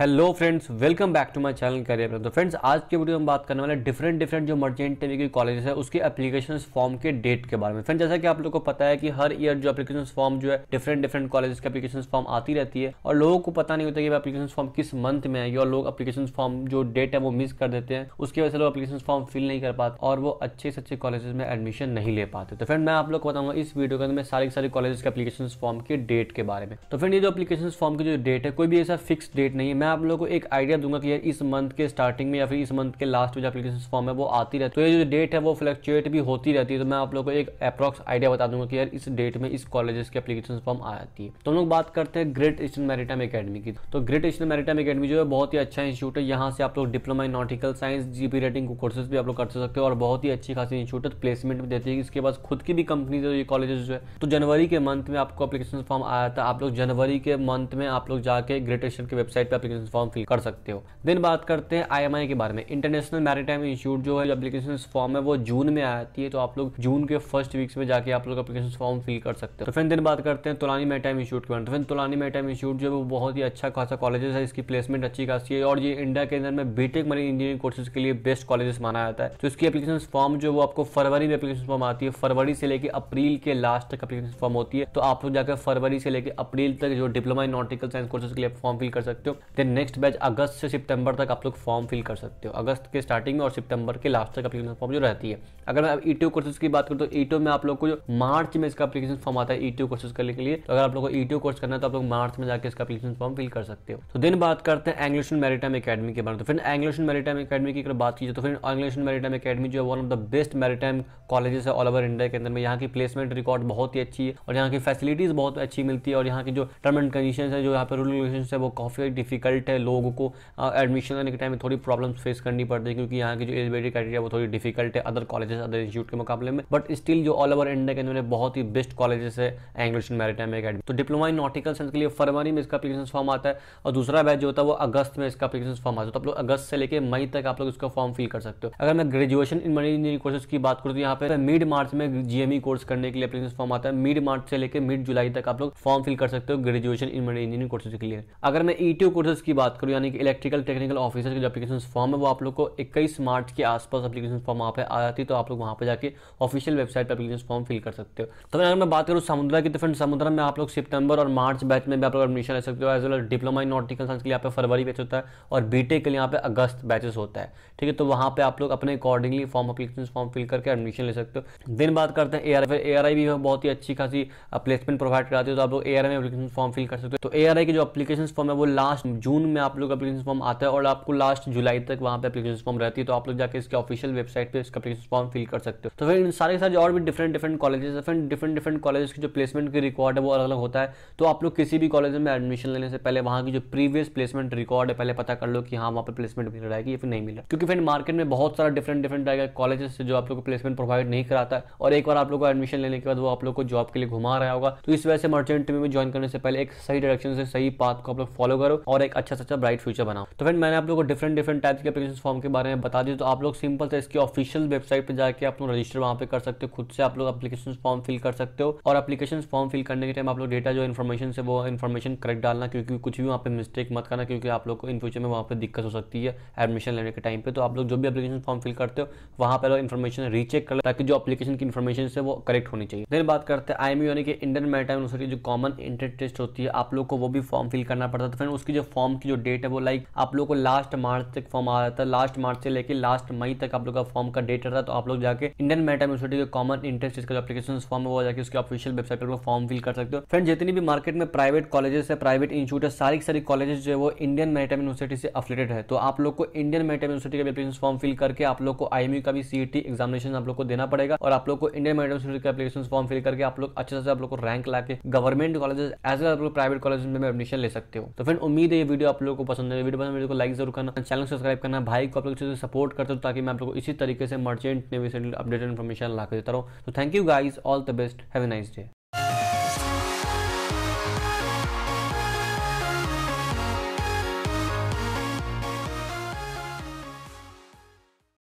hello friends welcome back to my channel career तो friends आज के वीडियो में बात करने वाले डिफरेंट डिफरेंट जो मर्चेंट नेवी की कॉलेजेस है उसके एप्लीकेशन फॉर्म के डेट के बारे में फ्रेंड जैसा कि आप लोगों को पता है कि हर ईयर जो एप्लीकेशन फॉर्म जो है डिफरेंट डिफरेंट कॉलेज के एप्लीकेशन फॉर्म आती रहती है और लोगों को पता नहीं होता कि एप्लीकेशन फॉर्म किस मंथ में है और लोग एप्लीकेशन फॉर्म जो डेट है वो मिस कर देते हैं उसकी वजह से लोग एप्लीकेशन फॉर्म फिल नहीं कर पाते और वो अच्छे से अच्छे कॉलेज में एडमिशन नहीं ले पाते तो फ्रेंड मैं आप लोग को बताऊंगा इस वीडियो के अंदर मैं सारी सारी कॉलेज के एप्लीकेशन फॉर्म के डेट के बारे में तो फ्रेंड ये जो एप्लीकेशन फॉर्म की जो डेट है कोई भी ऐसा फिक्स डेट नहीं है मैं मैं आप लोगों को एक आइडिया दूंगा कि यार इस मंथ के स्टार्टिंग में या फिर इस मंथ के लास्ट में जो एप्लीकेशन फॉर्म है वो आती रहती है तो ये जो डेट है वो फ्लक्चुएट भी होती रहती है तो मैं आप लोगों को एक अप्रॉक्स आइडिया बता दूंगा कि यार इस डेट में इस कॉलेज के एप्लीकेशन फॉर्म आ जाती है तो हम लोग बात करते हैं ग्रेट ईस्टर्न मैरिटाइम अकेडमी की तो ग्रेट ईस्टर्न मैरिटाइम अकेडमी जो है बहुत ही अच्छा इंस्टीट्यूट है यहाँ से आप लोग diploma in nautical science GP rating को कोर्सेज भी आप लोग कर सकते हो और बहुत ही अच्छी खासी इंस्टीट्यूट है प्लेसमेंट भी देती है इसके बाद खुद की भी कंपनी है ये कॉलेज जो है तो जनवरी के मंथ में आपको एप्लीकेशन फॉर्म आया था आप लोग जनवरी के मंथ में आप लोग जाके ग्रेट ईस्टर्न की वेबसाइट पर एप्लीकेशन एप्लीकेशन फॉर्म फिल कर सकते हो दिन बात करते हैं आई के बारे में इंटरनेशनल मैरिटाइम इंस्टीट्यूट जो है एप्लीकेशन फॉर्म है वो जून में आती है तो आप लोग जून के फर्स्ट वीक्स में जाके आप लोग एप्लीकेशन फॉर्म फिल कर सकते हो तो फिर दिन बात करते हैं तुलानी मैटाइम इंस्टीट्यूट के बारे में तो फ्रेंड तुलानी मैटाइम इंस्टीट्यूट जो है वो बहुत ही अच्छा खासा कॉलेजेस है इसकी प्लेसमेंट अच्छी खासी है और ये इंडिया के अंदर में बीटेक मरीन इंजीनियरिंग कोर्सेज के लिए बेस्ट कॉलेजेस माना जाता है तो इसकी एप्लीकेशन फॉर्म जो वो आपको फरवरी में एप्लीकेशन फॉर्म आती है फरवरी से लेकर अप्रैल के लास्ट तक एप्लीकेशन फॉर्म होती है तो आप लोग जाकर फरवरी से लेकर अप्रैल तक जो diploma in nautical science courses के लिए फॉर्म फिल कर सकते हो देन नेक्स्ट बैच अगस्त से सितंबर तक आप लोग फॉर्म फिल कर सकते हो अगस्त के स्टार्टिंग में और सितंबर के लास्ट तक अपलिकेशन फॉर्म जो रहती है अगर मैं ई कोर्सेज की बात करूँ तो ई में आप लोग को जो मार्च में इसका अपलीकेशन फॉर्म आता है ई कोर्सेज करने के लिए तो अगर आप लोग को ई कोर्स करना है तो आप लोग मार्च में जाकर इसका अपलीकेशन फॉर्म फिल कर सकते हो तो दिन बात करते हैं एंग्लिशन मैरिटाइम अकेडमी के बारे में तो फिर एंग्लिशन मैरिटाइम अकेडमी की अगर बात की तो फिर एंग्लिशन मैरिटाइम अकेडमी जो है one of the best maritime college है ऑल ओवर इंडिया के अंदर में यहाँ की प्लेसमेंट रिकॉर्ड बहुत ही अच्छी है और यहाँ की फैसिलिटीज बहुत अच्छी मिलती है और यहाँ की जो टर्म एंड कंडीशन है जो यहाँ पर रूल रेगुलेशन है वो काफी डिफिकल्ट डिफ़िकल्ट है लोगों को एडमिशन लेने के टाइम में थोड़ी प्रॉब्लम्स फेस करनी पड़ती है क्योंकि यहाँ की जो एलिजिबिलिटी क्राइटेरिया वो थोड़ी डिफिकल्ट है अदर कॉलेजेस अदर इंस्टीट्यूट के मुकाबले में बट स्टिल जो ऑल ओवर इंडिया के इन्होंने बहुत ही बेस्ट कॉलेजेस है एंग्लिश एंड मैरिटाइम अकेडमी तो डिप्लोमा इन नॉटिकल साइंस के लिए फरवरी में इसका अपलीकेशन फॉर्म आता है और दूसरा बैच जो होता है वो अगस्त में इसका अपलीकेशन फॉर्म आता है तो आप लोग अगस्त से लेकर मई तक आप लोग इसका फॉर्म फिल कर सकते हो अगर मैं ग्रेजुएशन इन मनी इंजीनियरिंग कोर्सेज की बात करूँ तो यहाँ पे मिड मार्च में जीएमई कोर्स e करने के लिए अपलीकेशन फॉर्म आता है मिड मार्च से लेकर मिड जुलाई तक आप लोग फॉर्म फिल कर सकते हो ग्रेजुएशन इन मनी इंजीनियरिंग कोर्सेज के लिए अगर मैं ई e कोर्सेज की बात करूँ यानी कि इलेक्ट्रिकल टेक्निकल ऑफिसर की जो अपलीकेशन फॉर्म है वो आप लोग को इक्कीस मार्च के आसपास अपलीकेशन फॉर्म वहाँ पे आ जाती है तो आप लोग वहाँ पे जाके ऑफिशियल वेबसाइट पर अपलीकेशन फॉर्म फिल कर सकते हो तो अगर मैं बात करूँ समुद्रा की तो फ्रेंड समुद्रा में आप लोग सितंबर और मार्च बैच में भी आप लोग एडमिशन ले सकते हो as well diploma in nautical science के लिए यहाँ पे फरवरी बैच होता है और बी के लिए यहाँ पे अगस्त बैचेस होता है ठीक है तो वहाँ पे आप लोग अपने accordingly form application form fill करके एडमिशन ले सकते हो दिन बात करते हैं एआरआई एआरआई भी बहुत ही अच्छी खासी प्लेसमेंट प्रोवाइड कराती है तो आप लोग एआरआई में अपलीकेशन फॉर्म फिल कर सकते हो तो एआरआई की जो अपलीकेशन फॉर्म है वो लास्ट जून में आप लोग अपलीकेशन फॉर्म आता है और आपको लास्ट जुलाई तक वहाँ पे अपलीकेशन फॉर्म रहती है तो आप लोग जाकर इसके ऑफिशियल वेबसाइट पे इसका अपलीकेशन फॉर्म फिल कर सकते हो तो फिर इन सारे सारे और भी डिफरेंट डिफरेंट कॉलेजेस फिर डिफरेंट डिफरेंट कॉलेज की जो प्लेसमेंट की रिकॉर्ड है वो अलग अलग होता है तो आप लोग किसी भी कॉलेज में एडमिशन लेने से पहले वहाँ की जो प्रीवियस प्लेसमेंट रिकॉर्ड है पहले पता कर लो कि हाँ वहाँ पर प्लेसमेंट मिल रहा है कि फिर नहीं मिल रहा क्योंकि फिर मार्केट में बहुत सारा डिफरेंट डिफरेंट आएगा कॉलेजेस जो आप लोग को प्लेसमेंट प्रोवाइड नहीं कराता है और एक बार आप लोग को एडमिशन लेने के बाद वो आप लोग को जॉब के लिए घुमा रहा होगा तो इस वजह से मर्चेंट में ज्वाइन करने से पहले एक सही डायरेक्शन से सही पाथ को आप लोग फॉलो करो और एक अच्छा से अच्छा ब्राइट अच्छा, फ्यूचर बनाओ तो फ्रेंड मैंने आप लोगों को डिफरेंट डिफरेंट टाइप के एप्लीकेशन फॉर्म के बारे में बता दी तो आप लोग सिंपल से इसकी ऑफिशियल वेबसाइट पर जाकर आप लोग रजिस्टर वहाँ पे कर सकते हो खुद से आप लोग अपलीकेशन फॉर्म फिल कर सकते हो और अपलीकेशन फॉर्म फिल करने के टाइम आप लोग डेटा जो इन्फॉर्मेशन से वो इन्फॉर्मेशन करेक्ट डालना क्योंकि कुछ भी वहाँ पर मिस्टेक मत करना क्योंकि आप लोग को इन फ्यूचर में वहाँ पर दिक्कत हो सकती है एडमिशन लेने के टाइम पर तो आप लोग जो भी अपलीकेशन फॉर्म फिल करते हो वहाँ पर इन्फॉर्मेशन रीचेक कर ताकि जो अपलीकेशन की इन्फॉर्मेशन से वो करेक्ट होनी चाहिए देन बात करते हैं आई यानी कि इंडियन मेटा यूनिवर्सिटी जो कॉमन इंटर टेस्ट होती है आप लोग को वो भी फॉर्म फिल करना पड़ता है तो फिर उसकी जो फॉर्म फॉर्म की जो डेट है वो लाइक आप लोग को लास्ट मार्च तक फॉर्म आ रहा था लास्ट मार्च से लेकर लास्ट मई तक आप लोग का फॉर्म का डेट रहा तो आप लोग जाके इंडियन मेटा यूनिवर्सिटी के कॉमन इंटरेस्ट का जो अपलीकेशन फॉर्म है वो जाकर उसके ऑफिशियल वेबसाइट पर फॉर्म फिल कर सकते हो फ्रेंड जितनी भी मार्केट में प्राइवेट कॉलेजेस है प्राइवेट इंस्टीट्यूट है सारी सारी कॉलेजेस जो है वो इंडियन मेटा यूनिवर्सिटी से अफिलेटेड है तो आप लोग को इंडियन मेटा यूनिवर्सिटी का एप्लीकेशन फॉर्म फिल करके आप लोग को आई का भी सी एग्जामिनेशन e आप लोग को देना पड़ेगा और आप लोग को इंडियन मेटा यूनिवर्सिटी का एप्लीकेशन फॉर्म फिल करके आप लोग अच्छे से आप लोग को रैंक ला गवर्नमेंट कॉलेजेस एज वेल आप लोग प्राइवेट कॉलेज में एडमिशन ले सकते हो तो फ्रेंड उम्मीद है ये वीडियो वीडियो आप लोगों को पसंद है वीडियो पसंद वीडियो को लाइक जरूर करना चैनल सब्सक्राइब करना भाई को आप लोग से सपोर्ट करते हो ताकि मैं आप लोगों को इसी तरीके से मर्चेंट ने अपडेटेड इन्फॉर्मेशन ला के देता रहूँ तो thank you guys all the best have a nice day